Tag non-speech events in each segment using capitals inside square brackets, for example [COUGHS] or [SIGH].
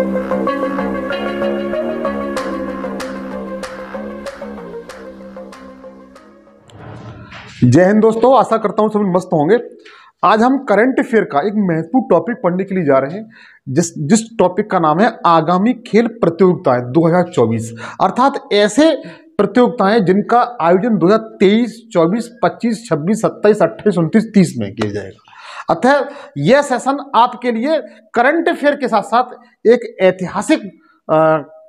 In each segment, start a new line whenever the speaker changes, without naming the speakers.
जय हिंद दोस्तों आशा करता हूं सभी मस्त होंगे आज हम करंट अफेयर का एक महत्वपूर्ण टॉपिक पढ़ने के लिए जा रहे हैं जिस जिस टॉपिक का नाम है आगामी खेल प्रतियोगिताएं 2024 अर्थात ऐसे प्रतियोगिताएं जिनका आयोजन 2023, 24, 25, 26, 27, 28, 29, 30 में किया जाएगा अतः यह सेशन आपके लिए करंट अफेयर के साथ साथ एक ऐतिहासिक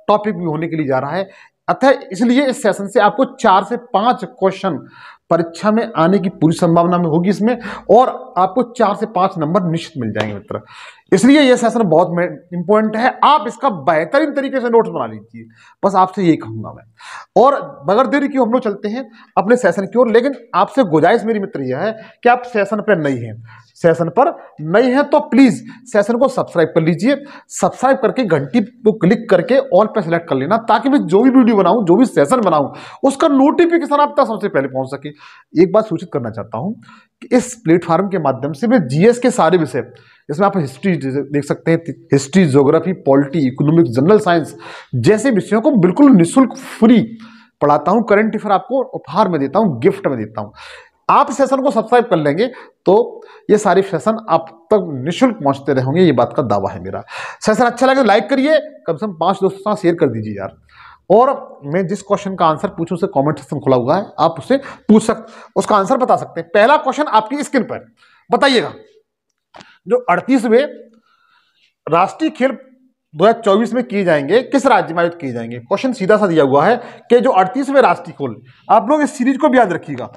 टॉपिक भी होने के लिए जा रहा है अतः इसलिए इस सेशन से आपको चार से पांच क्वेश्चन परीक्षा में आने की पूरी संभावना में होगी इसमें और आपको चार से पांच नंबर निश्चित मिल जाएंगे मित्र इसलिए यह सेशन बहुत इंपॉर्टेंट है आप इसका बेहतरीन तरीके से नोट्स बना लीजिए बस आपसे यही कहूंगा मैं और बगैर देरी क्यों हम लोग चलते हैं अपने सेशन की ओर लेकिन आपसे गुजाइश मेरी मित्र यह है कि आप सेशन पर नहीं हैं सेशन पर नए हैं तो प्लीज़ सेशन को सब्सक्राइब कर लीजिए सब्सक्राइब करके घंटी को क्लिक करके ऑल पर सेलेक्ट कर लेना ताकि मैं जो भी वीडियो बनाऊं जो भी सेशन बनाऊं उसका नोटिफिकेशन आप तक सबसे पहले पहुंच सके एक बात सूचित करना चाहता हूं कि इस प्लेटफॉर्म के माध्यम से मैं जीएस के सारे विषय इसमें आप हिस्ट्री देख सकते हैं history geography polity economic general science जैसे विषयों को बिल्कुल निःशुल्क फ्री पढ़ाता हूँ करंट अफेयर आपको उपहार में देता हूँ गिफ्ट में देता हूँ आप सेशन को सब्सक्राइब कर लेंगे तो ये सारी सेशन आप तक निशुल्क पहुंचते रहेंगे ये बात का दावा है मेरा सेशन अच्छा लगे लाइक तो करिए कम से कम पांच दोस्तों साथ शेयर कर दीजिए यार और मैं जिस क्वेश्चन का आंसर पूछूं उसे कमेंट सेक्शन खुला हुआ है आप उसे पूछ सकते उसका आंसर बता सकते हैं पहला क्वेश्चन आपकी स्क्रीन पर बताइएगा जो अड़तीसवे राष्ट्रीय खेल 2024 में किए जाएंगे किस राज्य में आयोजित किए जाएंगे क्वेश्चन सीधा सा दिया हुआ है कि जो अड़तीसवें राष्ट्रीय खेल आप लोग इस सीरीज को भी याद रखिएगा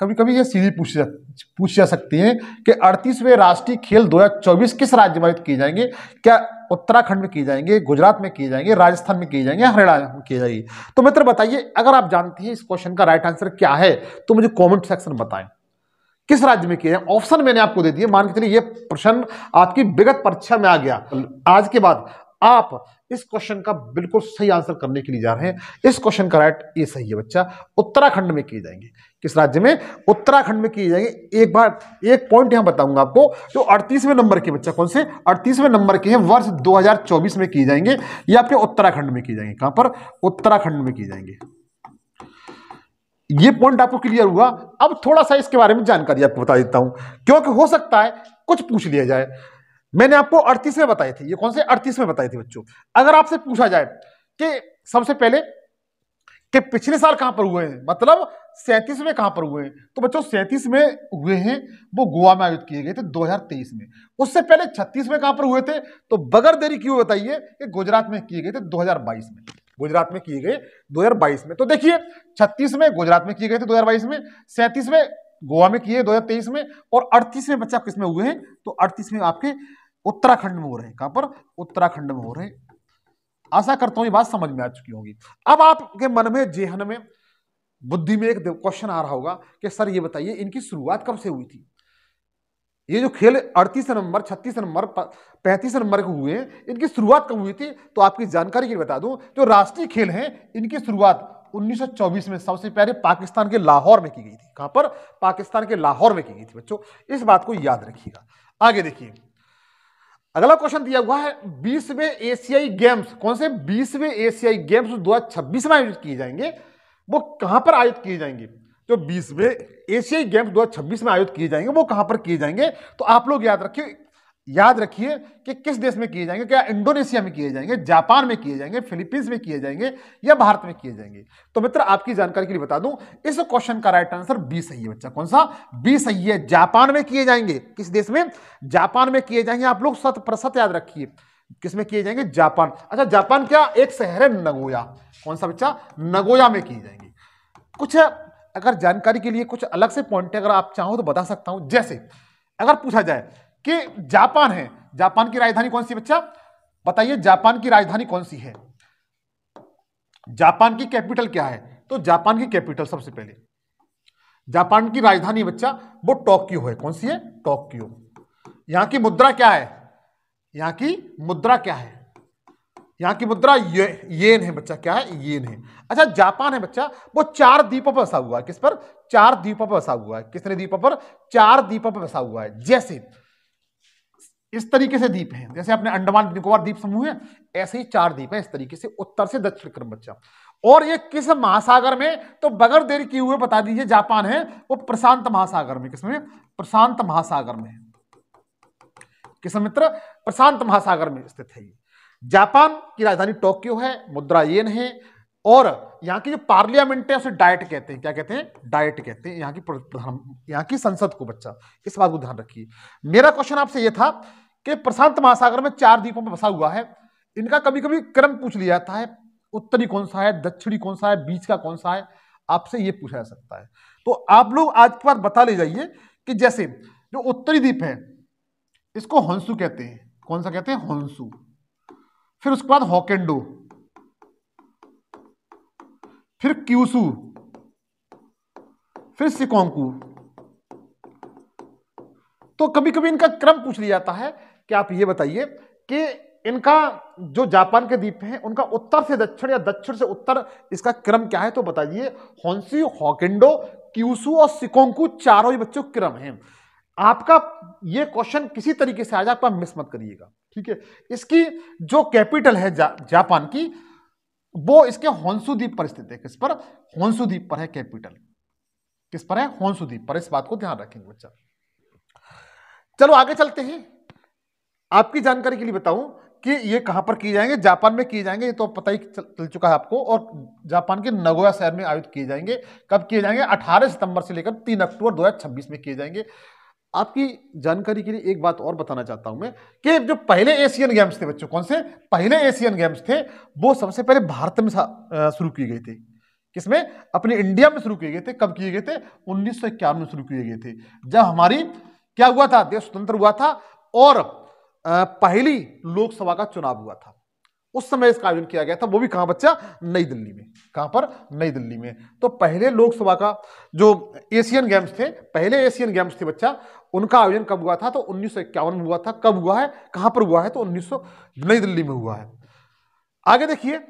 कभी कभी ये सीधी पूछी जा पूछी जा सकती है कि अड़तीसवें राष्ट्रीय खेल 2024 किस राज्य में किए जाएंगे क्या उत्तराखंड में किए जाएंगे गुजरात में किए जाएंगे राजस्थान में किए जाएंगे हरियाणा में किए जाएंगे तो मित्र बताइए अगर आप जानते हैं इस क्वेश्चन का राइट आंसर क्या है तो मुझे कॉमेंट सेक्शन बताएं किस राज्य में किए जाए ऑप्शन मैंने आपको दे दिए मान के चलिए ये प्रश्न आपकी विगत परीक्षा में आ गया आज के बाद आप इस क्वेश्चन का बिल्कुल सही आंसर करने के लिए जा रहे हैं इस क्वेश्चन का राइट ये सही है बच्चा उत्तराखंड में किए जाएंगे किस राज्य में उत्तराखंड में किए जाएंगे एक बार एक पॉइंट यहां बताऊंगा आपको जो अड़तीसवें नंबर के बच्चा कौन से अड़तीसवें नंबर के हैं वर्ष 2024 में किए जाएंगे ये आपके उत्तराखंड में किए जाएंगे कहां पर उत्तराखंड में किए जाएंगे ये पॉइंट आपको क्लियर हुआ अब थोड़ा सा इसके बारे में जानकारी आपको बता देता हूं क्योंकि हो सकता है कुछ पूछ लिया जाए मैंने आपको अड़तीस में बताए थे ये कौन से अड़तीस में बताए थे बच्चों अगर आपसे पूछा जाए कि सबसे पहले कि पिछले साल कहां पर हुए हैं मतलब सैंतीस में कहां पर हुए हैं तो बच्चों सैंतीस में हुए हैं वो गोवा में आयोजित किए गए थे 2023 में उससे पहले छत्तीस में कहां पर हुए थे तो बगैर देरी क्यों बताइए कि गुजरात में किए गए थे 2022 में गुजरात में किए गए 2022 में तो देखिए छत्तीस में गुजरात में किए गए थे 2022 में सैंतीस में गोवा में किए 2023 में और अड़तीस में बच्चे आप किसमें हुए हैं तो अड़तीस में आपके उत्तराखंड में हो रहे हैं कहां पर उत्तराखंड में हो रहे हैं आशा करता हूं ये बात समझ में आ चुकी होगी अब आपके मन में जेहन में बुद्धि में एक क्वेश्चन आ रहा होगा कि सर ये बताइए इनकी शुरुआत कब से हुई थी ये जो खेल 38 नंबर 36 नंबर 35 नंबर के हुए हैं इनकी शुरुआत कब हुई थी तो आपकी जानकारी के लिए बता दूं जो राष्ट्रीय खेल हैं इनकी शुरुआत 1924 में सबसे पहले पाकिस्तान के लाहौर में की गई थी कहां पर पाकिस्तान के लाहौर में की गई थी बच्चों इस बात को याद रखिएगा आगे देखिए अगला क्वेश्चन दिया हुआ है बीसवें एशियाई गेम्स कौन से बीसवें एशियाई गेम्स दो हजार छब्बीस में आयोजित किए जाएंगे वो कहां पर आयोजित किए जाएंगे जो बीसवें एशियाई गेम्स छब्बीस में आयोजित किए जाएंगे वो कहां पर किए जाएंगे तो आप लोग याद रखिए याद रखिए कि किस देश में किए जाएंगे क्या इंडोनेशिया में किए जाएंगे जापान में किए जाएंगे फिलीपींस में किए जाएंगे या भारत में किए जाएंगे तो मित्र आपकी जानकारी के लिए बता दूं इस क्वेश्चन का राइट आंसर बी सही है बच्चा कौन सा बी सही है जापान में किए जाएंगे किस देश में जापान में किए जाएंगे आप लोग सत प्रसत याद रखिए किसमें किए जाएंगे जापान अच्छा जापान क्या एक शहर है नगोया कौन सा बच्चा नगोया में किए जाएंगे कुछ अगर जानकारी के लिए कुछ अलग से पॉइंट अगर आप चाहो तो बता सकता हूं जैसे अगर पूछा जाए कि जापान है जापान की राजधानी कौन सी बच्चा बताइए जापान की राजधानी कौन सी है जापान की कैपिटल क्या है तो जापान की कैपिटल सबसे पहले जापान की राजधानी बच्चा वो टोक्यो है कौन सी है टोक्यो यहां की मुद्रा क्या है यहां की मुद्रा क्या है यहां की मुद्रा ये, येन है बच्चा क्या है येन है अच्छा जापान है बच्चा वो चार द्वीपों पर बसा हुआ है किस पर चार द्वीपों पर बसा हुआ है किसने द्वीपों पर चार द्वीपों पर बसा हुआ है जैसे इस तरीके से द्वीप हैं जैसे अपने अंडमान निकोबार द्वीप समूह है ऐसे ही चार द्वीप है इस तरीके से उत्तर से दक्षिण क्रम बच्चा और ये किस महासागर में तो बगैर देर किए हुए बता दीजिए जापान है वो प्रशांत महासागर में किसमें प्रशांत महासागर में किस मित्र प्रशांत महासागर में स्थित है ये जापान की राजधानी टोक्यो है मुद्रा येन है और यहाँ की जो पार्लियामेंट है उसे डाइट कहते हैं क्या कहते हैं डाइट कहते हैं यहाँ की प्रधान यहाँ की संसद को बच्चा इस बात को ध्यान रखिए मेरा क्वेश्चन आपसे यह था कि प्रशांत महासागर में चार द्वीपों में बसा हुआ है इनका कभी कभी क्रम पूछ लिया जाता है उत्तरी कौन सा है दक्षिणी कौन सा है बीच का कौन सा है आपसे ये पूछा जा सकता है तो आप लोग आज के बाद बता ले जाइए कि जैसे जो उत्तरी द्वीप है इसको हंसू कहते हैं कौन सा कहते हैं हंसू फिर उसके बाद हॉकेंडो फिर क्यूसू फिर सिकोंकू तो कभी कभी इनका क्रम पूछ लिया जाता है कि आप ये बताइए कि इनका जो जापान के द्वीप हैं उनका उत्तर से दक्षिण या दक्षिण से उत्तर इसका क्रम क्या है तो बताइए हॉन्सी हॉकिंडो क्यूसू और सिकोंकू चारों ही बच्चों क्रम हैं आपका ये क्वेश्चन किसी तरीके से आ जाए आप मिस मत करिएगा ठीक है इसकी जो कैपिटल है जा, जापान की वो इसके होंसु द्वीप पर स्थित है किस पर होंसु द्वीप पर है कैपिटल किस पर है होंसु द्वीप पर इस बात को ध्यान रखेंगे बच्चा चलो आगे चलते हैं आपकी जानकारी के लिए बताऊं कि ये कहां पर किए जाएंगे जापान में किए जाएंगे ये तो पता ही चल चुका है आपको और जापान के नगोया शहर में आयोजित किए जाएंगे कब किए जाएंगे 18 सितंबर से लेकर 3 अक्टूबर 2026 में किए जाएंगे आपकी जानकारी के लिए एक बात और बताना चाहता हूं मैं कि जो पहले एशियन गेम्स थे बच्चों कौन से पहले एशियन गेम्स थे वो सबसे पहले भारत में शुरू किए गए थे किसमें अपने इंडिया में शुरू किए गए थे कब किए गए थे उन्नीस में शुरू किए गए थे जब हमारी क्या हुआ था देश स्वतंत्र हुआ था और पहली लोकसभा का चुनाव हुआ था उस समय इसका आयोजन किया गया था वो भी कहां बच्चा नई दिल्ली में कहां पर नई दिल्ली में तो पहले लोकसभा का जो एशियन गेम्स थे पहले एशियन गेम्स थे बच्चा उनका आयोजन कब हुआ था तो उन्नीस में हुआ था कब हुआ है कहां पर हुआ है तो उन्नीस नई दिल्ली में हुआ है आगे देखिए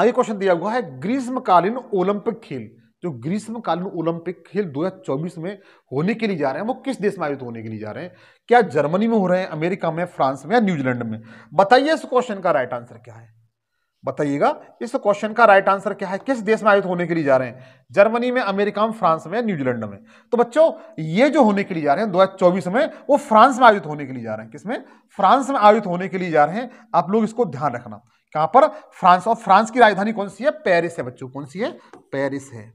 आगे क्वेश्चन दिया हुआ है ग्रीष्मकालीन ओलंपिक खेल जो ग्रीष्मकालीन ओलंपिक खेल 2024 में होने के लिए जा रहे हैं वो किस देश में आयोजित होने के लिए जा रहे हैं क्या जर्मनी में हो रहे हैं अमेरिका में फ्रांस में या न्यूजीलैंड में बताइए इस क्वेश्चन का राइट आंसर क्या है बताइएगा इस क्वेश्चन का राइट आंसर क्या है किस देश में आयोजित होने के लिए जा रहे हैं जर्मनी में अमेरिका में फ्रांस में न्यूजीलैंड में तो बच्चों ये जो होने के लिए जा रहे हैं 2024 में वो फ्रांस में आयोजित होने के लिए जा रहे हैं किसमें फ्रांस में आयोजित होने के लिए जा रहे हैं आप लोग इसको ध्यान रखना कहां पर फ्रांस और फ्रांस की राजधानी कौन सी है पेरिस है बच्चों कौन सी है पेरिस है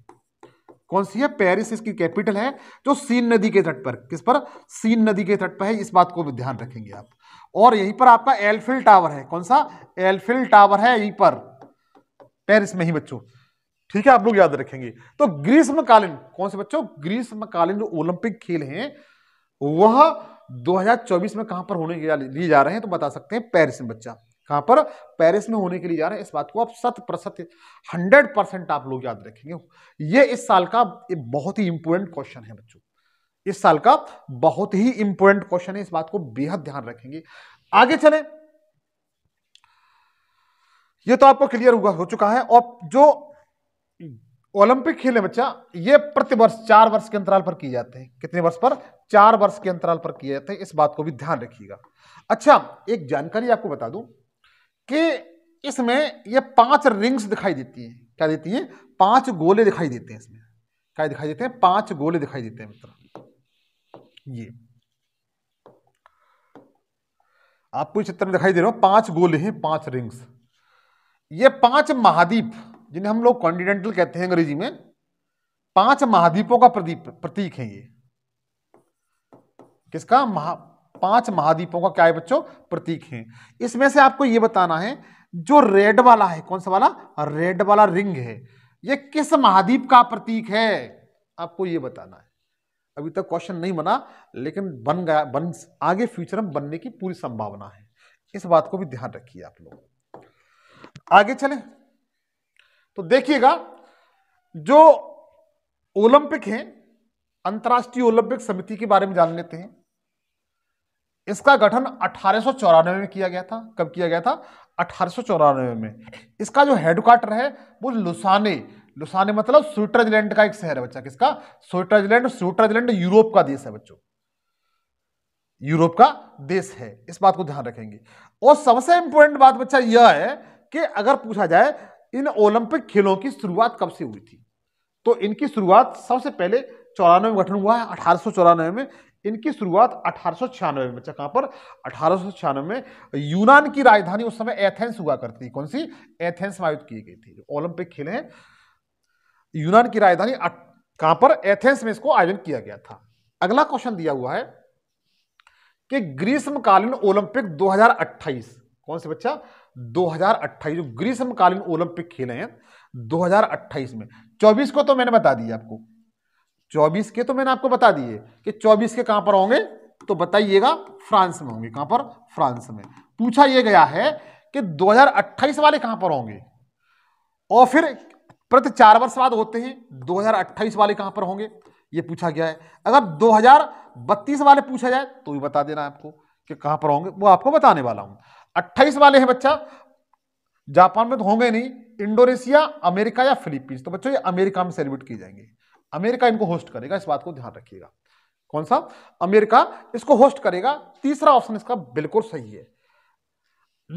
कौन सी है पेरिस इसकी कैपिटल है जो सीन नदी के तट पर किस पर सीन नदी के तट पर है इस बात को भी ध्यान रखेंगे आप और यहीं पर आपका एलफिल टावर है कौन सा एलफिल टावर है यहीं पर पेरिस में ही बच्चों ठीक है आप लोग याद रखेंगे तो ग्रीष्मकालीन कौन से बच्चों ग्रीष्मकालीन जो ओलंपिक खेल है वह 2024 में कहां पर होने के लिए जा रहे हैं तो बता सकते हैं पेरिस में बच्चा कहां पर पेरिस में होने के लिए जा रहे हैं इस बात को आप शत प्रतिशत हंड्रेड परसेंट आप लोग याद रखेंगे ये इस साल का बहुत ही इंपोर्टेंट क्वेश्चन है बच्चों इस साल का बहुत ही इंपोर्टेंट क्वेश्चन है इस बात को बेहद ध्यान रखेंगे आगे चले ये तो आपको क्लियर हुआ हो चुका है और जो ओलंपिक खेल है बच्चा ये प्रतिवर्ष चार वर्ष के अंतराल पर किए जाते हैं कितने वर्ष पर चार वर्ष के अंतराल पर किए जाते हैं इस बात को भी ध्यान रखिएगा अच्छा एक जानकारी आपको बता दूं कि इसमें ये पांच रिंग्स दिखाई देती हैं क्या देती हैं पांच गोले दिखाई देते हैं इसमें क्या दिखाई देते हैं पांच गोले दिखाई देते हैं मित्र ये आपको चित्र में दिखाई दे रहा हो पांच गोले हैं पांच रिंग्स ये पांच महाद्वीप जिन्हें हम लोग कॉन्टिनेंटल कहते हैं अंग्रेजी में पांच महाद्वीपों का प्रदीप प्रतीक है ये किसका महा पांच महाद्वीपों का क्या है बच्चों प्रतीक है इसमें से आपको ये बताना है जो रेड वाला है कौन सा वाला रेड वाला रिंग है ये किस महाद्वीप का प्रतीक है आपको ये बताना है अभी तक क्वेश्चन नहीं बना लेकिन बन गया बन आगे फ्यूचर में बनने की पूरी संभावना है इस बात को भी ध्यान रखिए आप लोग आगे चले तो देखिएगा जो ओलंपिक है अंतर्राष्ट्रीय ओलंपिक समिति के बारे में जान लेते हैं इसका गठन अठारह में किया गया था कब किया गया था अठारह में इसका जो हेडक्वार्टर है वो लुसाने लुसाने मतलब स्विट्जरलैंड का एक शहर है बच्चा किसका स्विट्जरलैंड स्विट्जरलैंड यूरोप का देश है बच्चों यूरोप का देश है इस बात को ध्यान रखेंगे और सबसे इंपॉर्टेंट बात बच्चा यह है कि अगर पूछा जाए इन ओलंपिक खेलों की शुरुआत कब से हुई थी तो इनकी शुरुआत सबसे पहले चौरानवे में गठन हुआ है अठारह में इनकी शुरुआत अठारह में बच्चा कहां पर अठारह में यूनान की राजधानी उस समय एथेंस हुआ करती कौन सी एथेंस में आयोजित की गई थी ओलंपिक खेल है यूनान की राजधानी कहां पर एथेंस में इसको आयोजन किया गया था अगला क्वेश्चन दिया हुआ है कि ग्रीष्मकालीन ओलंपिक 2028 कौन से बच्चा 2028 जो ग्रीष्मकालीन ओलंपिक खेले हैं 2028 में 24 को तो मैंने बता दिया आपको 24 के तो मैंने आपको बता दिए कि 24 के कहां पर होंगे तो बताइएगा फ्रांस में होंगे कहां पर फ्रांस में पूछा यह गया है कि 2028 वाले कहां पर होंगे और फिर प्रति चार वर्ष बाद होते हैं 2028 वाले कहां पर होंगे ये पूछा गया है अगर 2032 वाले पूछा जाए तो भी बता देना आपको कि कहां पर होंगे वो आपको बताने वाला हूं 28 वाले हैं बच्चा जापान में तो होंगे नहीं इंडोनेशिया अमेरिका या फिलीपींस तो बच्चों ये अमेरिका में सेलिब्रेट किए जाएंगे अमेरिका इनको होस्ट करेगा इस बात को ध्यान रखिएगा कौन सा अमेरिका इसको होस्ट करेगा तीसरा ऑप्शन इसका बिल्कुल सही है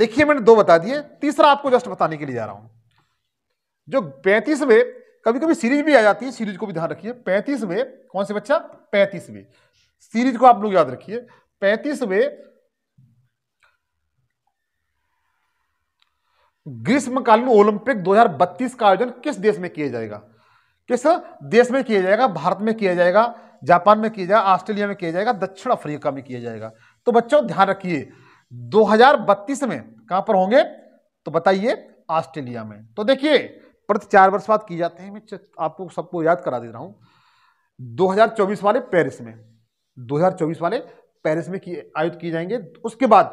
देखिए मैंने दो बता दिए तीसरा आपको जस्ट बताने के लिए जा रहा हूं जो पैंतीस कभी कभी सीरीज भी आ जाती है सीरीज को भी ध्यान रखिए पैंतीस में कौन से बच्चा पैंतीस सीरीज को आप लोग याद रखिए पैंतीस में ग्रीष्मकालीन ओलंपिक 2032 का आयोजन किस देश में किया जाएगा किस देश में किया जाएगा भारत में किया जाएगा जापान में किया जाएगा ऑस्ट्रेलिया में किया जाएगा दक्षिण अफ्रीका में किया जाएगा तो बच्चों ध्यान रखिए 2032 में कहां पर होंगे तो बताइए ऑस्ट्रेलिया में तो देखिए प्रति चार वर्ष बाद किए जाते हैं मैं आपको सबको याद करा दे रहा हूँ 2024 वाले पेरिस में 2024 वाले पेरिस में आयोजित किए जाएंगे उसके बाद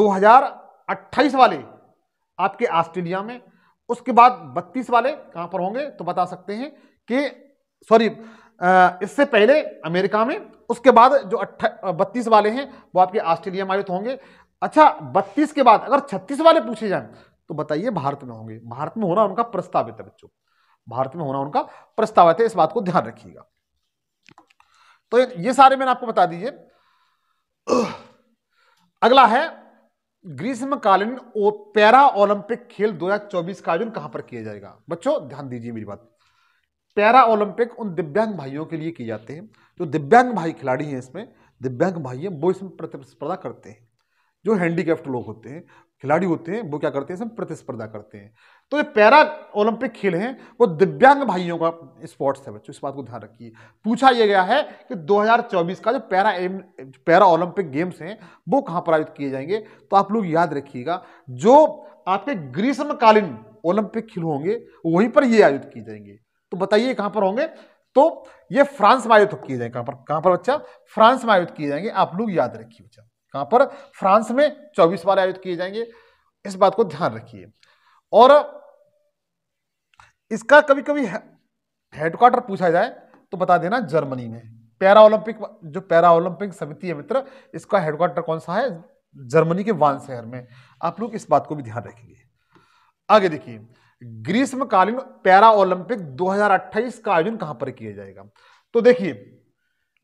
2028 वाले आपके ऑस्ट्रेलिया में उसके बाद 32 वाले कहाँ पर होंगे तो बता सकते हैं कि सॉरी इससे पहले अमेरिका में उसके बाद जो अट्ठा बत्तीस वाले हैं वो आपके ऑस्ट्रेलिया में आयोजित होंगे अच्छा बत्तीस के बाद अगर छत्तीस वाले पूछे जाए तो बताइए भारत में होंगे भारत में होना उनका प्रस्तावित है बच्चों भारत में होना उनका प्रस्तावित है इस बात को ध्यान रखिएगा तो ये सारे मैंने आपको बता दीजिए अगला है ग्रीष्मकालीन पैरा ओलंपिक खेल 2024 का आयोजन कहां पर किया जाएगा बच्चों ध्यान दीजिए मेरी बात पैरा ओलंपिक उन दिव्यांग भाइयों के लिए किए जाते हैं जो दिव्यांग भाई खिलाड़ी हैं इसमें दिव्यांग भाई हैं वो इसमें प्रतिस्पर्धा करते हैं जो हैंडीक्राफ्ट लोग होते हैं खिलाड़ी होते हैं वो क्या करते हैं इसमें प्रतिस्पर्धा करते हैं तो ये पैरा ओलंपिक खेल हैं वो दिव्यांग भाइयों का स्पोर्ट्स है बच्चों इस बात को ध्यान रखिए पूछा यह गया है कि 2024 का जो पैरा एम पैरा ओलंपिक गेम्स हैं वो कहाँ पर आयोजित किए जाएंगे तो आप लोग याद रखिएगा जो आपके ग्रीष्मकालीन ओलंपिक खेल होंगे वहीं पर ये आयोजित किए जाएंगे तो बताइए कहाँ पर होंगे तो ये फ्रांस में आयोजित किए जाएंगे कहाँ पर कहाँ पर बच्चा फ्रांस में आयोजित किए जाएंगे आप लोग याद रखिए बच्चा कहाँ पर फ्रांस में चौबीस बार आयोजित किए जाएंगे इस बात को ध्यान रखिए और इसका कभी कभी हेडक्वार्टर पूछा जाए तो बता देना जर्मनी में पैरा ओलंपिक जो पैरा ओलंपिक समिति है मित्र इसका हेडक्वार्टर कौन सा है जर्मनी के वान शहर में आप लोग इस बात को भी ध्यान रखेंगे आगे देखिए ग्रीष्मकालीन पैरा ओलंपिक 2028 का आयोजन कहां पर किया जाएगा तो देखिए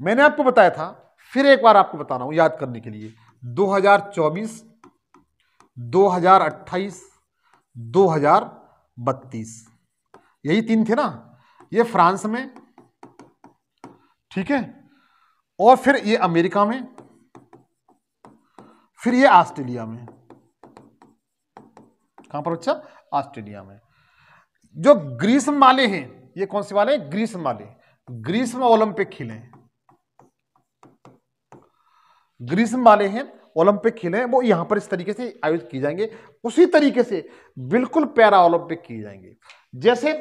मैंने आपको बताया था फिर एक बार आपको बता रहा हूँ याद करने के लिए 2024, 2028, 2032 यही तीन थे ना ये फ्रांस में ठीक है और फिर ये अमेरिका में फिर ये ऑस्ट्रेलिया में कहां पर बच्चा ऑस्ट्रेलिया में जो ग्रीष्म वाले हैं ये कौन से वाले ग्रीष्म वाले ग्रीष्म ओलंपिक खेले हैं ग्रीष्म वाले हैं ओलंपिक खेल हैं वो यहाँ पर इस तरीके से आयोजित किए जाएंगे उसी तरीके से बिल्कुल पैरा ओलंपिक किए जाएंगे जैसे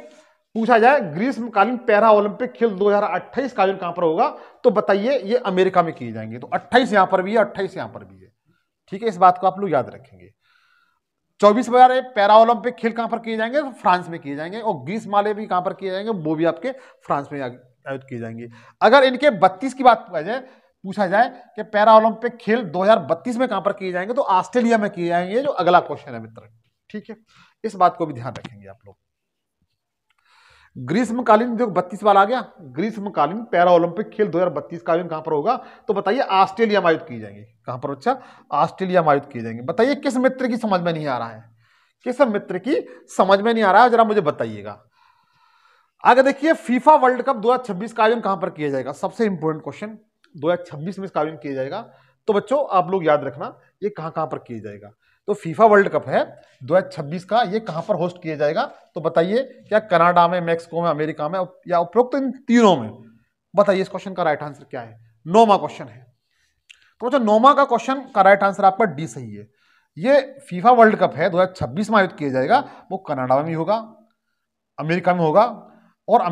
पूछा जाए ग्रीष्मकालीन पैरा ओलंपिक खेल 2028 का आयोजन कहां पर होगा तो बताइए ये अमेरिका में किए जाएंगे तो 28 यहां पर भी है अट्ठाईस यहां पर भी है ठीक है इस बात को आप लोग याद रखेंगे चौबीस बजार पैरा ओलंपिक खेल कहां पर किए जाएंगे तो फ्रांस में किए जाएंगे और ग्रीस माले भी कहां पर किए जाएंगे वो भी आपके फ्रांस में आयोजित किए जाएंगे अगर इनके बत्तीस की बात किया जाए पूछा जाए कि पैरा ओलंपिक खेल 2032 में कहां पर किए जाएंगे तो ऑस्ट्रेलिया में किए जाएंगे जो अगला क्वेश्चन है मित्र ठीक है इस बात को भी ध्यान रखेंगे आप लोग ग्रीष्मकालीन जो बत्तीस वाला आ गया ग्रीष्मकालीन पैरा ओलंपिक खेल 2032 का आयोजन कहां पर होगा तो बताइए ऑस्ट्रेलिया में आयोजित किए जाएंगे कहां पर अच्छा ऑस्ट्रेलिया में आयोजित किए जाएंगे बताइए किस मित्र की समझ में नहीं आ रहा है किस मित्र की समझ में नहीं आ रहा है जरा मुझे बताइएगा आगे देखिए फीफा वर्ल्ड कप 2026 का आयोजन कहां पर किया जाएगा सबसे इंपोर्टेंट क्वेश्चन दो हजार छब्बीस में इसका आयोजन किया जाएगा तो बच्चों आप लोग याद रखना ये कहाँ कहाँ पर किया जाएगा तो फीफा वर्ल्ड कप है 2026 का ये कहाँ पर होस्ट किया जाएगा तो बताइए क्या कनाडा में मैक्सिको में अमेरिका में या उपरोक्त इन तीनों में बताइए इस क्वेश्चन का राइट आंसर क्या है नोमा क्वेश्चन है तो बच्चों नोमा का क्वेश्चन का राइट आंसर आपका डी सही है ये फीफा वर्ल्ड कप है 2026 में आयोजित किया जाएगा वो कनाडा में भी होगा अमेरिका में होगा और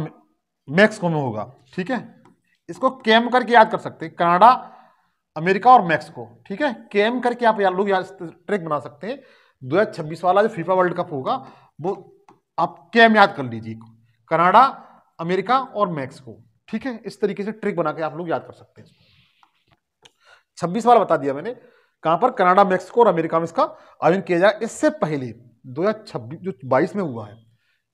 मैक्सिको में होगा ठीक है इसको केम करके याद कर सकते हैं कनाडा अमेरिका और मैक्सिको ठीक है केम करके आप यार लोग ट्रैक बना सकते हैं छब्बीस वाला जो फीफा वर्ल्ड कप होगा वो आप केम याद कर लीजिए कनाडा अमेरिका और मैक्सिको ठीक है इस तरीके से ट्रिक बना के आप लोग याद कर सकते हैं छब्बीस वाला बता दिया मैंने कहां पर कनाडा मैक्सिको और अमेरिका में इसका आयोजन किया जाए इससे पहले छब्बीस जो 22 में हुआ है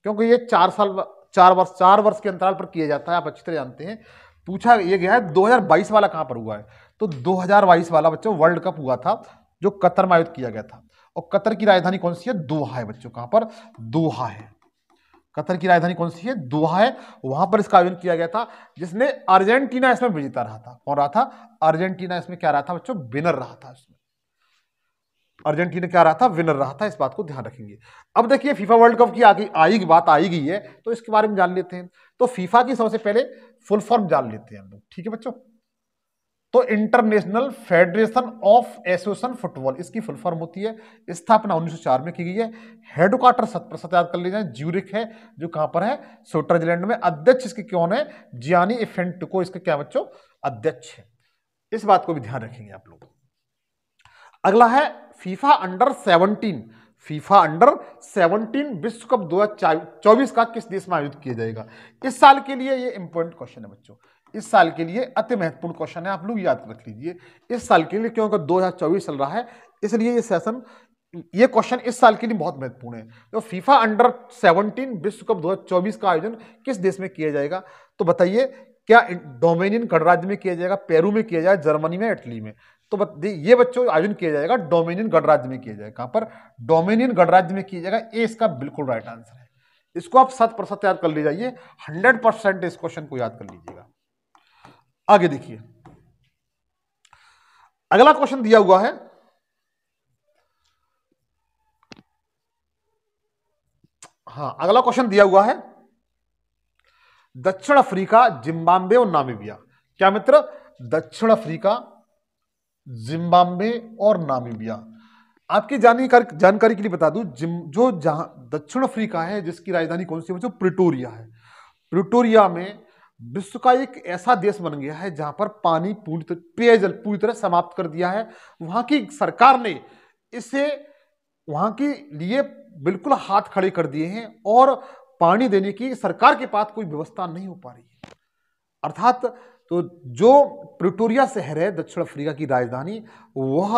क्योंकि ये चार साल चार वर्ष चार वर्ष के अंतराल पर किया जाता है आप अच्छी तरह जानते हैं पूछा ये गया है 2022 वाला कहाँ पर हुआ है तो 2022 वाला बच्चों वर्ल्ड कप हुआ था जो कतर में आयोजित किया गया था और कतर की राजधानी कौन सी है दोहा है बच्चों कहाँ पर दोहा है कतर की राजधानी कौन सी है दोहा है वहां पर इसका आयोजन किया गया था जिसने अर्जेंटीना इसमें विजेता रहा था कौन रहा था अर्जेंटीना इसमें क्या रहा था बच्चों विनर रहा था इसमें अर्जेंटीना क्या रहा था विनर रहा था इस बात को ध्यान रखेंगे अब देखिए फीफा वर्ल्ड कप की आगे आई बात आई गई है तो इसके बारे में जान लेते हैं तो फीफा की सबसे पहले फुल फॉर्म जान लेते हैं हम लोग ठीक है बच्चों तो International Federation of Association Football इसकी फुल फॉर्म होती है स्थापना 1904 में की गई है हेडक्वार्टर शत याद कर लीजिए ज्यूरिक है जो कहां पर है स्विट्जरलैंड में अध्यक्ष इसके कौन है जियानी इफेंट को इसके क्या बच्चों अध्यक्ष है इस बात को भी ध्यान रखेंगे आप लोग अगला है फीफा अंडर 17 फीफा अंडर 17 विश्व कप चौबीस का किस देश में आयोजित किया जाएगा इस साल के लिए ये इंपॉर्टेंट क्वेश्चन है बच्चों इस साल के लिए अति महत्वपूर्ण क्वेश्चन है आप लोग याद रख लीजिए इस साल के लिए क्योंकि चौबीस चल रहा है इसलिए ये सेशन ये क्वेश्चन इस साल के लिए बहुत महत्वपूर्ण है तो फीफा अंडर 17 विश्व कप 2024 का आयोजन किस देश में किया जाएगा तो बताइए क्या डोमेनियन गणराज्य में किया जाएगा पेरू में किया जाएगा जर्मनी में इटली में तो ये बच्चों आयोजन किया जाएगा डोमिनियन गणराज्य में किया जाएगा कहाँ पर डोमिनियन गणराज्य में किया जाएगा ए इसका बिल्कुल राइट आंसर है इसको आप शत प्रतिशत याद कर लीजिए जाइए हंड्रेड परसेंट इस क्वेश्चन को याद कर लीजिएगा आगे देखिए अगला क्वेश्चन दिया हुआ है हाँ अगला क्वेश्चन दिया हुआ है दक्षिण अफ्रीका जिम्बाब्वे और नामीबिया क्या मित्र दक्षिण अफ्रीका जिम्बाब्वे और नामीबिया आपकी जानकारी जानकारी के लिए बता दूं जो जहां दक्षिण अफ्रीका है जिसकी राजधानी कौन सी है जो प्रिटोरिया है प्रिटोरिया में विश्व का एक ऐसा देश बन गया है जहां पर पानी पूरी तरह पेयजल पूरी तरह समाप्त कर दिया है वहां की सरकार ने इसे वहां के लिए बिल्कुल हाथ खड़े कर दिए हैं और पानी देने की सरकार के पास कोई व्यवस्था नहीं हो पा रही है अर्थात तो जो प्रिटोरिया शहर है दक्षिण अफ्रीका की राजधानी वह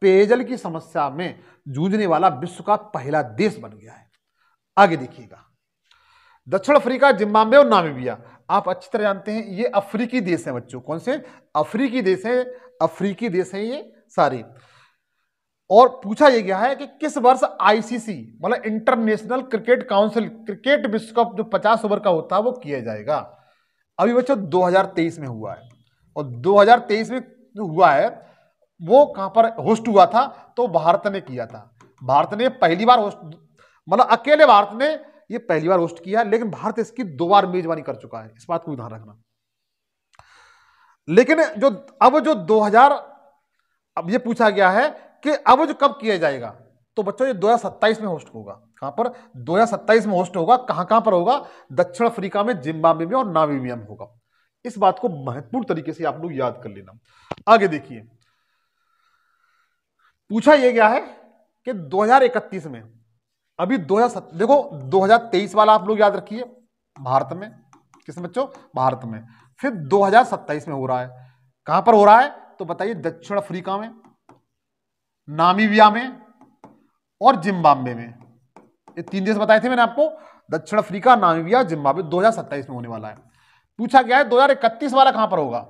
पेयजल की समस्या में जूझने वाला विश्व का पहला देश बन गया है आगे देखिएगा दक्षिण अफ्रीका जिम्बाब्वे और नामीबिया आप अच्छी तरह जानते हैं ये अफ्रीकी देश हैं बच्चों कौन से अफ्रीकी देश हैं अफ्रीकी देश हैं ये सारे और पूछा यह गया है कि किस वर्ष आईसीसी मतलब इंटरनेशनल क्रिकेट काउंसिल क्रिकेट विश्व कप जो 50 ओवर का होता है वो किया जाएगा अभी बच्चों 2023 में हुआ है और 2023 में जो हुआ है वो कहाँ पर होस्ट हुआ था तो भारत ने किया था भारत ने पहली बार होस्ट मतलब अकेले भारत ने ये पहली बार होस्ट किया लेकिन भारत इसकी दो बार मेजबानी कर चुका है इस बात को ध्यान रखना लेकिन जो अब जो 2000 अब ये पूछा गया है कि अब जो कब किया जाएगा तो बच्चों ये 2027 में होस्ट होगा कहां पर 2027 में होस्ट होगा कहां कहां पर होगा दक्षिण अफ्रीका में जिम्बाब्वे में और नामीबिया में होगा इस बात को महत्वपूर्ण तरीके से आप लोग याद कर लेना आगे देखिए पूछा यह गया है कि 2031 में अभी हजार देखो 2023 वाला आप लोग याद रखिए भारत में किस बच्चों भारत में फिर सत्ताईस में हो रहा है कहां पर हो रहा है तो बताइए दक्षिण अफ्रीका में नामीबिया में और जिम्बाब्वे में ये तीन देश बताए थे मैंने आपको दक्षिण अफ्रीका नामिबिया जिम्बाब्वे 2027 में होने वाला है पूछा गया है 2031 वाला कहां पर होगा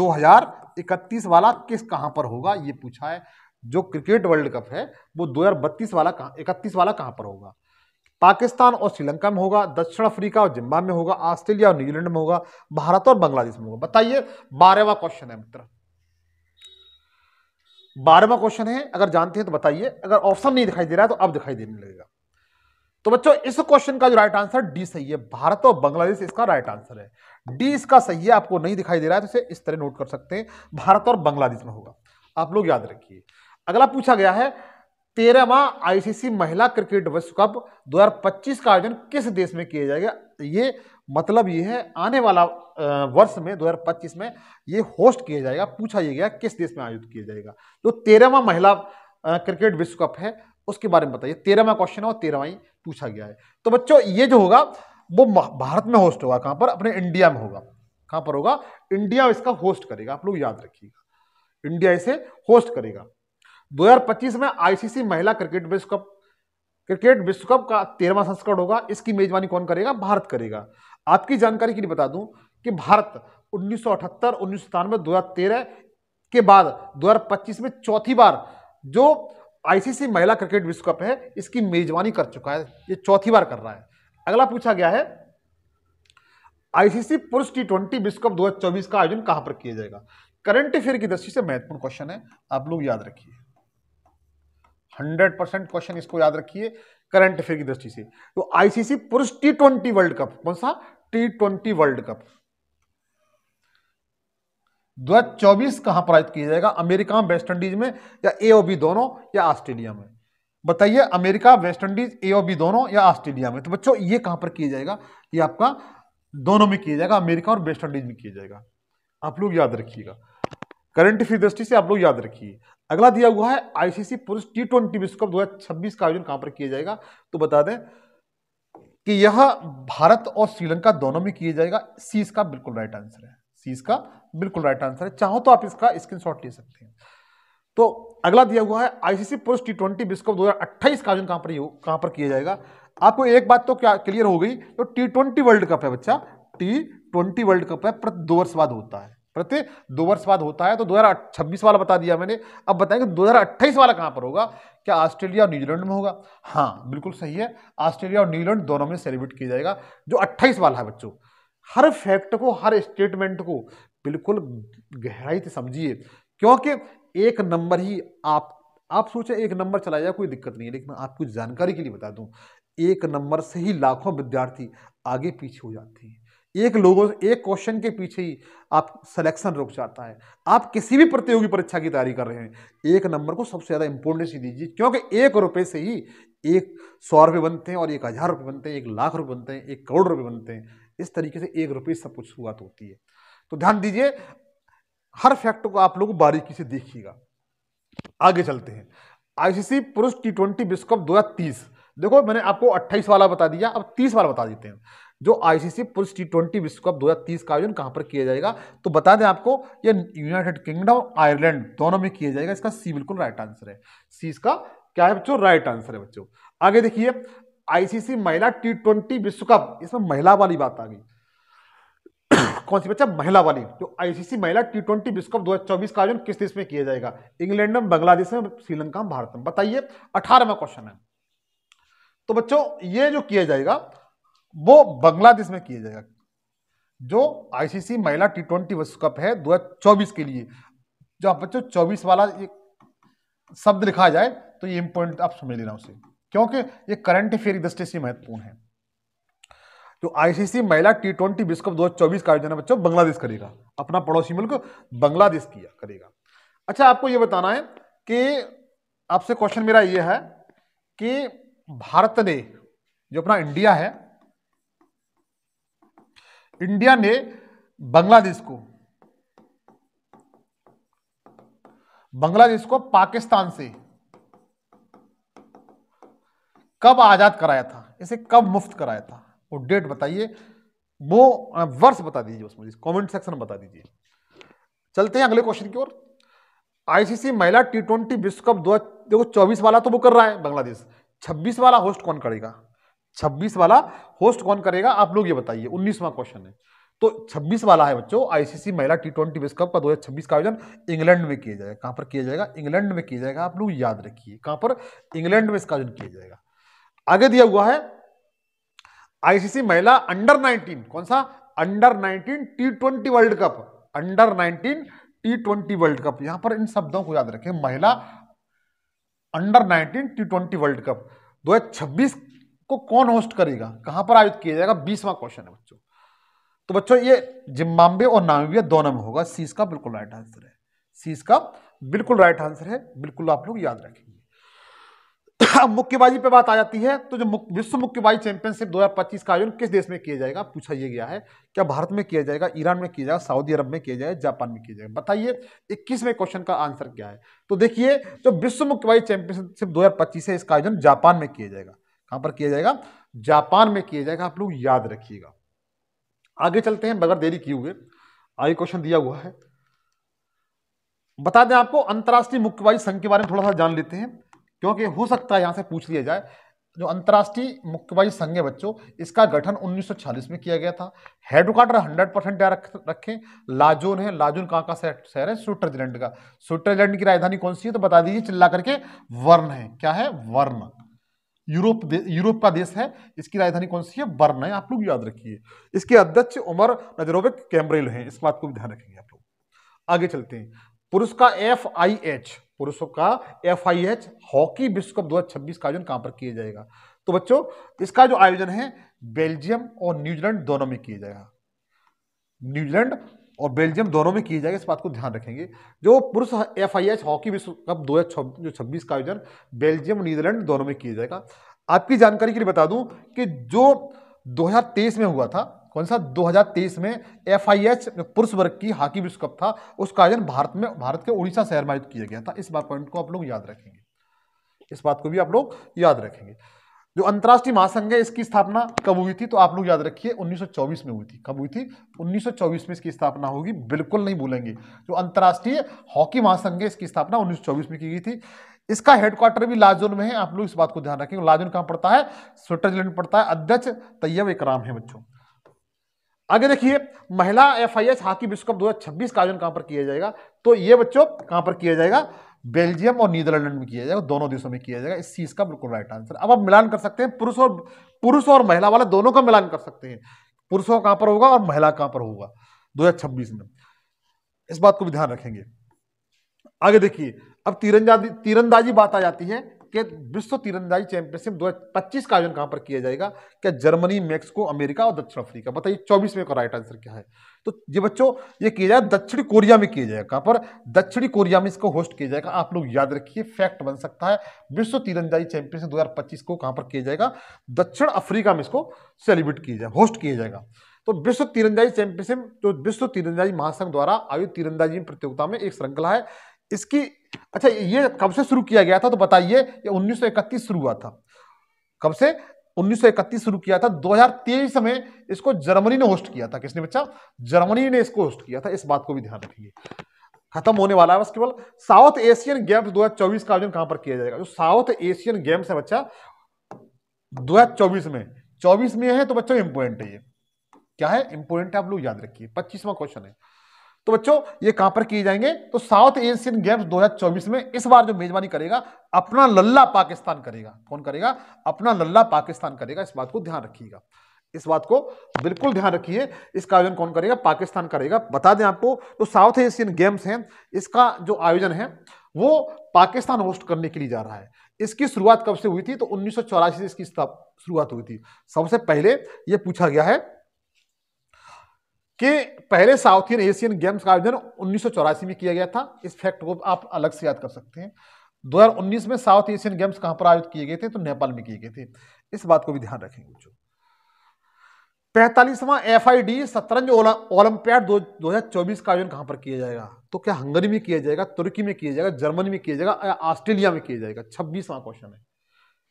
2031 वाला किस कहां पर होगा ये पूछा है जो क्रिकेट वर्ल्ड कप है वो 2032 वाला कहां इकतीस वाला कहां पर होगा पाकिस्तान और श्रीलंका में होगा दक्षिण अफ्रीका और जिम्बाब्वे में होगा ऑस्ट्रेलिया और न्यूजीलैंड में होगा भारत और बांग्लादेश में होगा बताइए बारहवा क्वेश्चन है मित्र बारहवा क्वेश्चन है अगर जानते हैं तो बताइए अगर ऑप्शन नहीं दिखाई दे रहा है तो अब दिखाई देने लगेगा तो बच्चों इस क्वेश्चन का जो राइट आंसर डी सही है भारत और बांग्लादेश इसका राइट आंसर है डी इसका सही है आपको नहीं दिखाई दे रहा है तो इसे इस तरह नोट कर सकते हैं भारत और बांग्लादेश में होगा आप लोग याद रखिए अगला पूछा गया है तेरहवा आईसीसी महिला क्रिकेट विश्व कप दो का आयोजन किस देश में किया जाएगा ये मतलब ये है आने वाला वर्ष में 2025 में ये होस्ट किया जाएगा पूछा ये गया किस देश में आयोजित किया जाएगा तो तेरहवा महिला क्रिकेट विश्व कप है उसके बारे में बताइए तेरहवा क्वेश्चन है और तेरहवा ही पूछा गया है तो बच्चों ये जो होगा वो भारत में होस्ट होगा कहां पर अपने इंडिया में होगा कहां पर होगा इंडिया इसका होस्ट करेगा आप लोग याद रखिएगा इंडिया इसे होस्ट करेगा 2025 में आईसीसी महिला क्रिकेट विश्व कप क्रिकेट विश्व कप का तेरहवा संस्करण होगा इसकी मेजबानी कौन करेगा भारत करेगा आपकी जानकारी के लिए बता दूं कि भारत उन्नीस सौ अठहत्तर उन्नीस के बाद दो में चौथी बार जो आईसीसी महिला क्रिकेट विश्व कप है इसकी मेजबानी कर चुका है ये चौथी बार कर रहा है अगला पूछा गया है आईसीसी पुरुष टी ट्वेंटी विश्व कप 2024 का आयोजन कहां पर किया जाएगा करंट अफेयर की दृष्टि से महत्वपूर्ण क्वेश्चन है आप लोग याद रखिए हंड्रेड परसेंट क्वेश्चन इसको याद रखिए करंट अफेयर की दृष्टि से तो आईसीसी पुरुष टी ट्वेंटी वर्ल्ड कप कौन सा टी ट्वेंटी वर्ल्ड कप दो हजार चौबीस कहाँ आयोजित किया जाएगा अमेरिका में वेस्ट इंडीज में या ए ओ बी दोनों या ऑस्ट्रेलिया में बताइए America West Indies A or B दोनों या ऑस्ट्रेलिया में तो बच्चों ये कहाँ पर किया जाएगा ये आपका दोनों में किया जाएगा अमेरिका और वेस्ट इंडीज में किया जाएगा आप लोग याद रखिएगा करंट अफेयर दृष्टि से आप लोग याद रखिए अगला दिया हुआ है आईसीसी पुरुष टी ट्वेंटी विश्व कप दो का आयोजन कहां पर किया जाएगा तो बता दें कि यह भारत और श्रीलंका दोनों में किया जाएगा सी इसका बिल्कुल राइट आंसर है सी इसका बिल्कुल राइट आंसर है चाहो तो आप इसका स्क्रीनशॉट ले सकते हैं तो अगला दिया हुआ है आईसीसी पुरुष टी ट्वेंटी विश्व कप दो हज़ार अट्ठाईस का आयोजन कहाँ पर कहाँ पर किया जाएगा आपको एक बात तो क्या क्लियर हो गई तो टी ट्वेंटी वर्ल्ड कप है बच्चा टी ट्वेंटी वर्ल्ड कप है प्रति दो वर्ष बाद होता है प्रति दो वर्ष बाद होता है तो छब्बीस वाला बता दिया मैंने अब बताएंगे अट्ठाईस वाला कहाँ पर होगा क्या ऑस्ट्रेलिया और न्यूजीलैंड में होगा हाँ बिल्कुल सही है ऑस्ट्रेलिया और न्यूजीलैंड दोनों में सेलिब्रेट किया जाएगा जो अट्ठाईस वाला है बच्चों हर फैक्ट को हर स्टेटमेंट को बिल्कुल गहराई से समझिए क्योंकि एक नंबर ही आप आप सोचें एक नंबर चला जाए कोई दिक्कत नहीं है लेकिन मैं आपको जानकारी के लिए बता दूं एक नंबर से ही लाखों विद्यार्थी आगे पीछे हो जाते हैं एक लोगों एक क्वेश्चन के पीछे ही आप सिलेक्शन रुक जाता है आप किसी भी प्रतियोगी परीक्षा की तैयारी कर रहे हैं एक नंबर को सबसे ज़्यादा इंपोर्टेंस ही दीजिए क्योंकि एक रुपये से ही एक सौ रुपये बनते हैं और एक हज़ार रुपये बनते हैं एक लाख रुपये बनते हैं एक करोड़ रुपये बनते हैं इस तरीके से एक रुपये सब कुछ शुरुआत होती है तो ध्यान दीजिए हर फैक्ट को आप लोग बारीकी से देखिएगा आगे चलते हैं आईसीसी पुरुष टी ट्वेंटी विश्व कप दो देखो मैंने आपको 28 वाला बता दिया अब 30 वाला बता देते हैं जो आईसीसी पुरुष टी ट्वेंटी विश्व कप 2030 का आयोजन कहां पर किया जाएगा तो बता दें आपको ये यूनाइटेड किंगडम आयरलैंड दोनों में किया जाएगा इसका सी बिल्कुल राइट आंसर है सी इसका क्या है बच्चों राइट आंसर है बच्चों आगे देखिए आईसीसी महिला टी ट्वेंटी विश्व कप इसमें महिला वाली बात आ गई [COUGHS] कौन सी बच्चा महिला वाली जो तो आईसीसी महिला टी ट्वेंटी विश्व कप चौबीस का आयोजन किस देश में किया जाएगा इंग्लैंड में बांग्लादेश में श्रीलंका में भारत में बताइए अठारहवा क्वेश्चन है तो बच्चों ये जो किया जाएगा वो बांग्लादेश में किया जाएगा जो आईसीसी महिला टी ट्वेंटी विश्व कप है चौबीस के लिए जो आप बच्चों 24 वाला एक शब्द लिखा जाए तो ये इंपॉर्टेंट आप समझ लेना उसे क्योंकि ये करंट अफेयर की दृष्टि से महत्वपूर्ण है जो आईसीसी महिला टी ट्वेंटी विश्व कप दो का आयोजन बच्चों बांग्लादेश करेगा अपना पड़ोसी मुल्क बांग्लादेश किया करेगा अच्छा आपको ये बताना है कि आपसे क्वेश्चन मेरा ये है कि भारत ने जो अपना इंडिया है इंडिया ने बांग्लादेश को बांग्लादेश को पाकिस्तान से कब आज़ाद कराया था इसे कब मुफ्त कराया था वो डेट बताइए वो वर्ष बता दीजिए उसमें कमेंट सेक्शन बता दीजिए चलते हैं अगले क्वेश्चन की ओर आईसीसी महिला टी ट्वेंटी विश्व कप दो देखो चौबीस वाला तो वो कर रहा है बांग्लादेश छब्बीस वाला होस्ट कौन करेगा छब्बीस वाला होस्ट कौन करेगा आप लोग ये बताइए उन्नीसवा क्वेश्चन है तो 26 वाला है बच्चों आईसीसी महिला टी ट्वेंटी विश्व कप का 2026 का आयोजन इंग्लैंड में किया जाएगा कहां पर किया जाएगा इंग्लैंड में किया जाएगा आप लोग याद रखिए कहां पर इंग्लैंड में इसका आयोजन किया जाएगा आगे दिया हुआ है आईसीसी महिला अंडर 19 कौन सा under 19 T twenty world cup under 19 T twenty world cup यहां पर इन शब्दों को याद रखें महिला under 19 T twenty world cup 2026 को कौन होस्ट करेगा कहां पर आयोजित किया जाएगा बीसवा क्वेश्चन है बच्चों तो बच्चों ये जिम्बाब्वे और नामिबिया दोनों में होगा सीस का बिल्कुल राइट आंसर है सीस का बिल्कुल राइट आंसर है बिल्कुल आप लोग याद रखेंगे अब मुक्केबाजी पे बात आ जाती है तो जो विश्व मुक्केबाजी चैंपियनशिप 2025 का आयोजन किस देश में किया जाएगा पूछा यह गया है क्या भारत में किया जाएगा ईरान में किया जाएगा सऊदी अरब में किया जाएगा जापान में किया जाएगा बताइए इक्कीसवें क्वेश्चन का आंसर क्या है तो देखिए जो विश्व मुक्केबाजी चैंपियनशिप दो है इसका आयोजन जापान में किया जाएगा कहां पर किया जाएगा जापान में किया जाएगा आप लोग याद रखिएगा आगे चलते हैं बगैर देरी किए हुए आगे क्वेश्चन दिया हुआ है बता दें आपको अंतर्राष्ट्रीय मुक्केबाजी संघ के बारे में थोड़ा सा जान लेते हैं क्योंकि हो सकता है यहाँ से पूछ लिया जाए जो अंतर्राष्ट्रीय मुक्केबाजी संघ है बच्चों इसका गठन 1940 में किया गया था हेडक्वार्टर 100 परसेंट रखें लाजोन है लाजोन कहाँ का शहर है स्विट्जरलैंड का स्विट्जरलैंड की राजधानी कौन सी है तो बता दीजिए चिल्ला करके वर्न है क्या है वर्न यूरोप यूरोप का देश है इसकी राजधानी कौन सी है वर्न है आप लोग याद रखिए इसके अध्यक्ष उमर नजरोबिक कैमरेल है इस बात को भी ध्यान रखेंगे आप लोग आगे चलते हैं पुरुष का एफ आई एच पुरुषों का एफ आई एच हॉकी विश्व कप 2026 का आयोजन कहां पर किया जाएगा तो बच्चों इसका जो आयोजन है बेल्जियम और न्यूजीलैंड दोनों में किया जाएगा न्यूजीलैंड और बेल्जियम दोनों में किया जाएगा इस बात को ध्यान रखेंगे जो पुरुष एफ आई एच हॉकी विश्व कप दो जो छब्बीस का आयोजन बेल्जियम और न्यूजीलैंड दोनों में किया जाएगा आपकी जानकारी के लिए बता दूं कि जो 2023 में हुआ था कौन सा 2023 में एफ आई एच पुरुष वर्ग की हॉकी विश्व कप था उसका आयोजन भारत में भारत के उड़ीसा शहर में आयोजित किया गया था इस बार पॉइंट को आप लोग याद रखेंगे इस बात को भी आप लोग याद रखेंगे जो अंतर्राष्ट्रीय महासंघ है इसकी स्थापना कब हुई थी तो आप लोग याद रखिए 1924 में हुई थी कब हुई थी 1924 में इसकी स्थापना होगी बिल्कुल नहीं भूलेंगे जो अंतर्राष्ट्रीय हॉकी महासंघ है इसकी स्थापना 1924 में की गई थी इसका हेडक्वार्टर भी लाजोन में है आप लोग इस बात को ध्यान रखेंगे लाजोन कहाँ पड़ता है स्विट्जरलैंड पड़ता है अध्यक्ष तैयब इकराम है बच्चों आगे देखिए महिला एफ आई एस हॉकी विश्व कप दो का आयोजन कहां पर किया जाएगा तो ये बच्चों कहां पर किया जाएगा बेल्जियम और नीदरलैंड में किया जाएगा दोनों देशों में किया जाएगा इस चीज़ का बिल्कुल राइट आंसर अब आप मिलान कर सकते हैं पुरुष और पुरुष और महिला वाले दोनों का मिलान कर सकते हैं पुरुषों कहां पर होगा और महिला कहां पर होगा छब्बीस में इस बात को भी ध्यान रखेंगे आगे देखिए अब तीरंदाजी तीरंदाजी बात आ जाती है के विश्व तीरंदाजी चैंपियनशिप दो का आयोजन कहां पर किया जाएगा क्या जर्मनी मेक्सिको अमेरिका और दक्षिण अफ्रीका बताइए चौबीसवें का राइट आंसर क्या है तो ये बच्चों ये किया जाए दक्षिणी कोरिया में किया जाएगा कहां पर दक्षिणी कोरिया में इसको होस्ट किया जाएगा आप लोग याद रखिए फैक्ट बन सकता है विश्व तीरंदाजी चैंपियनशिप दो को कहां पर किया जाएगा दक्षिण अफ्रीका में इसको सेलिब्रेट किया जाए होस्ट किया जाएगा तो विश्व तीरंदाजी चैंपियनशिप जो विश्व तीरंदाजी महासंघ द्वारा आयोजित तीरंदाजी प्रतियोगिता में एक श्रृंखला है इसकी अच्छा ये कब से शुरू किया गया था तो बताइए ये 1931 शुरू हुआ था कब से 1931 शुरू किया था 2023 समय इसको जर्मनी ने होस्ट किया था किसने बच्चा जर्मनी ने इसको होस्ट किया था इस बात को भी ध्यान रखिए खत्म होने वाला है बस केवल साउथ एशियन गेम्स 2024 का आयोजन कहां पर किया जाएगा जो साउथ एशियन गेम्स है बच्चा 2024 में 24 में है तो बच्चों इंपोर्टेंट है ये क्या है इंपोर्टेंट है आप लोग याद रखिए पच्चीसवा क्वेश्चन है तो बच्चों ये कहां पर किए जाएंगे तो साउथ एशियन गेम्स 2024 में इस बार जो मेजबानी करेगा अपना लल्ला पाकिस्तान करेगा कौन करेगा अपना लल्ला पाकिस्तान करेगा इस बात को ध्यान रखिएगा इस बात को बिल्कुल ध्यान रखिए इसका आयोजन कौन करेगा पाकिस्तान करेगा बता दें आपको तो साउथ एशियन गेम्स हैं इसका जो आयोजन है वो पाकिस्तान होस्ट करने के लिए जा रहा है इसकी शुरुआत कब से हुई थी तो उन्नीस से इसकी शुरुआत हुई थी सबसे पहले ये पूछा गया है कि पहले साउथ एशियन गेम्स का आयोजन उन्नीस में किया गया था इस फैक्ट को आप अलग से याद कर सकते हैं 2019 में साउथ एशियन गेम्स कहां पर आयोजित किए गए थे तो नेपाल में किए गए थे इस बात को भी ध्यान रखेंगे बच्चों पैंतालीसवां एफ आई डी शतरंज ओलंपियाड दो हजार चौबीस का आयोजन कहां पर किया जाएगा तो क्या हंगरी में किया जाएगा तुर्की में किया जाएगा जर्मनी में किया जाएगा या ऑस्ट्रेलिया में किया जाएगा छब्बीसवां क्वेश्चन है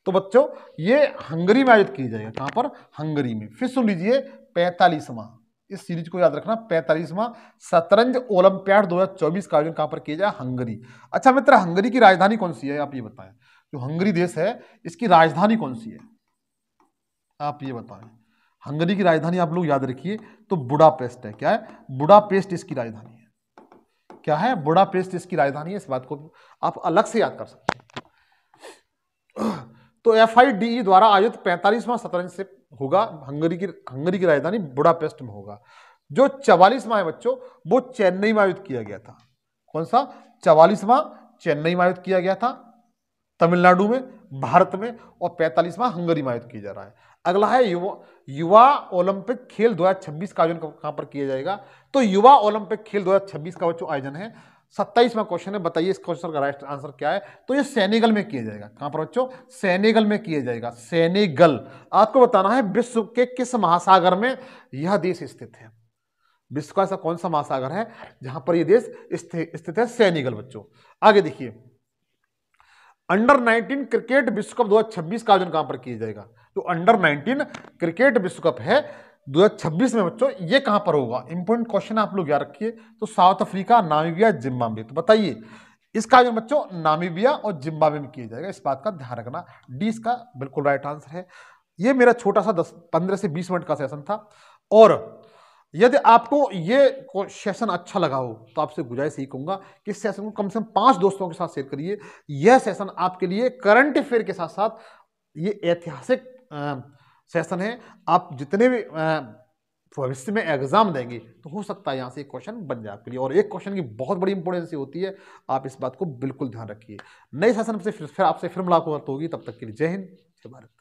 तो बच्चों ये हंगरी में आयोजित किया जाएगा कहां पर हंगरी में फिर सुन लीजिए पैंतालीसवां इस सीरीज को याद रखना पैंतालीसवां शतरंज ओलंपियाड 2024 का आयोजन कहां पर किया जाए हंगरी अच्छा मित्र हंगरी की राजधानी कौन सी है आप ये बताएं जो हंगरी देश है इसकी राजधानी कौन सी है आप ये बताएं हंगरी की राजधानी आप लोग याद रखिए तो बुडापेस्ट है क्या है बुडापेस्ट इसकी राजधानी है क्या है बुडापेस्ट इसकी राजधानी है इस बात को आप अलग से याद कर सकते हैं तो एफ द्वारा आयोजित पैंतालीसवां शतरंज से होगा हंगरी की हंगरी की राजधानी बुडापेस्ट में होगा जो चवालीसवा है बच्चों वो चेन्नई में आयोजित किया गया था कौन सा चवालीसवा चेन्नई में आयोजित किया गया था तमिलनाडु में भारत में और पैंतालीसवा हंगरी में आयोजित किया जा रहा है अगला है युवा युवा ओलंपिक खेल 2026 का आयोजन कहां पर किया जाएगा तो युवा ओलंपिक खेल 2026 का बच्चों आयोजन है सत्ताईसवा क्वेश्चन है बताइए इस क्वेश्चन का राइट आंसर क्या है तो ये सैनेगल में किया जाएगा कहां पर बच्चों सेनेगल में किया जाएगा सेनेगल आपको बताना है विश्व के किस महासागर में यह देश स्थित है विश्व का ऐसा कौन सा महासागर है जहां पर यह देश स्थित है सैनेगल बच्चों आगे देखिए अंडर 19 क्रिकेट विश्व कप 2026 का आयोजन कहां पर किया जाएगा तो अंडर 19 क्रिकेट विश्व कप है 2026 में बच्चों ये कहाँ पर होगा इंपोर्टेंट क्वेश्चन आप लोग याद रखिए तो साउथ अफ्रीका नामीबिया जिम्बाबे तो बताइए इसका आयोजन बच्चों नामीबिया और जिम्बाबे में किया जाएगा इस बात का ध्यान रखना डी इसका बिल्कुल राइट आंसर है ये मेरा छोटा सा दस पंद्रह से बीस मिनट का सेशन था और यदि आपको ये सेशन अच्छा लगा हो तो आपसे गुजारिश यही कहूँगा कि इस सेशन को कम से कम पाँच दोस्तों के साथ शेयर करिए यह सेशन आपके लिए करंट अफेयर के साथ साथ ये ऐतिहासिक सेशन है आप जितने भी भविष्य में एग्जाम देंगे तो हो सकता है यहाँ से एक क्वेश्चन बन जाए आपके लिए और एक क्वेश्चन की बहुत बड़ी इंपॉर्टेंसी होती है आप इस बात को बिल्कुल ध्यान रखिए नए सेशन से फिर आपसे फिर मुलाकात होगी तब तक के लिए जय हिंद जय भारत